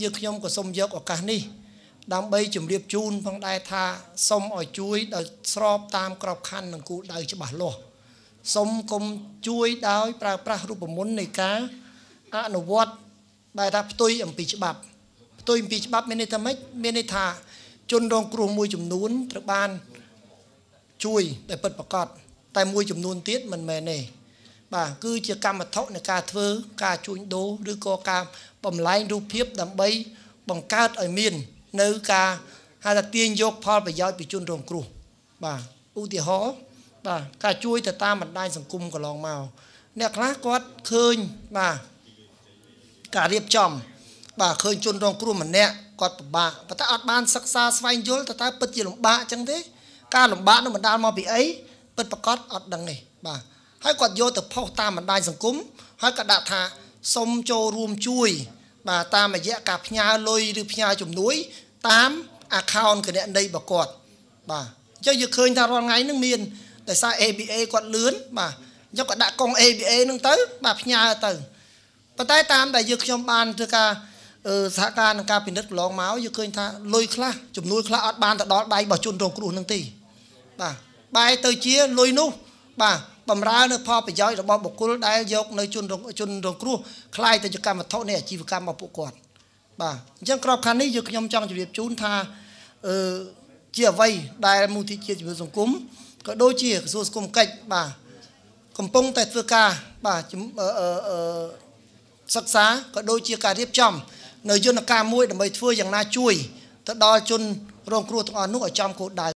យើងខ្ញុំក៏សូមយកឱកាសនេះ ដើម្បីជម្រាបជូនផងដែរថាសូមឲ្យជួយដោយស្របតាមក្របខ័ណ្ឌនិងគោលដៅច្បាស់លាស់សូមគុំជួយដោយប្រើប្រាស់រូបមន្តនៃការអនុវត្តដែលថាផ្ទុយអំពីច្បាប់ផ្ទុយអំពីច្បាប់មានន័យថាម៉េចមានន័យថាជនរងគ្រោះមួយចំនួនត្រូវបាន ជួយដោយពិតប្រាកដតែមួយចំនួនទៀតមិនមែនទេបាទគឺជាកម្មវត្ថុនៃការធ្វើការជួញដូរឬក៏ការបំលែងរូបភាពដើម្បីបង្កើតឲ្យមាននៅការហៅថាទាញយកផលប្រយោជន៍ពីជនរងគ្រោះបាទឧទាហរណ៍បាទការជួយទៅតាមបណ្ដាញសង្គមកន្លងមកអ្នកខ្លះគាត់ឃើញបាទការរៀបចំ បាទឃើញជនរងគ្រោះម្នាក់គាត់ពិបាកប៉ុន្តែអត់បានសិក្សាស្វែងយល់ទៅតើពិតជាលំបាកអញ្ចឹងទេ ការលំបាកនោះបណ្ដាលមកពីអីពិតប្រកបអត់ដឹងទេបាទហើយគាត់យកទៅផុសតាមបណ្ដាញសង្គមហើយក៏ដាក់ថាសុំចូលរួមជួយបាទតាមរយៈការផ្ញើលុយឬផ្ញើជំនួយតាម account គណនីរបស់គាត់បាទអញ្ចឹងយើងឃើញថារាល់ថ្ងៃហ្នឹងមានដោយសារ ABA គាត់លឿនបាទអញ្ចឹងគាត់ដាក់កង ABA ហ្នឹងទៅបាទផ្ញើទៅប៉ុន្តែតាមដែលយើងខ្ញុំបានធ្វើការសហការនឹងការពិនិត្យកន្លងមកយើងឃើញថាលុយខ្លះជំនួយខ្លះអត់បានទៅដល់ដៃរបស់ជនរងគ្រោះនឹងទេបាទបែរទៅជាលុយនោះបាទបំរើនៅផលប្រយោជន៍របស់បុគ្គលដែលយកនៅជនជនរងគ្រោះคล้ายទៅជាកម្មវត្ថុនៃអាជីវកម្មរបស់ពួកគាត់បាទអញ្ចឹងក្របខ័ណ្ឌនេះយើងខ្ញុំចង់ជម្រាបជូនថាអឺជាអ្វីដែលមូលនិធិជាជំនួយសង្គមក៏ដូចជាក្រសួងសង្គមកិច្ចបាទកំពុងតែធ្វើការបាទអឺសិក្សាក៏ដូចជាការរៀបចំ នៅយន្តការមួយដើម្បីធ្វើយ៉ាងណាជួយទៅដល់ជនរងគ្រោះទាំងអស់នោះឲ្យចំគោលដៅ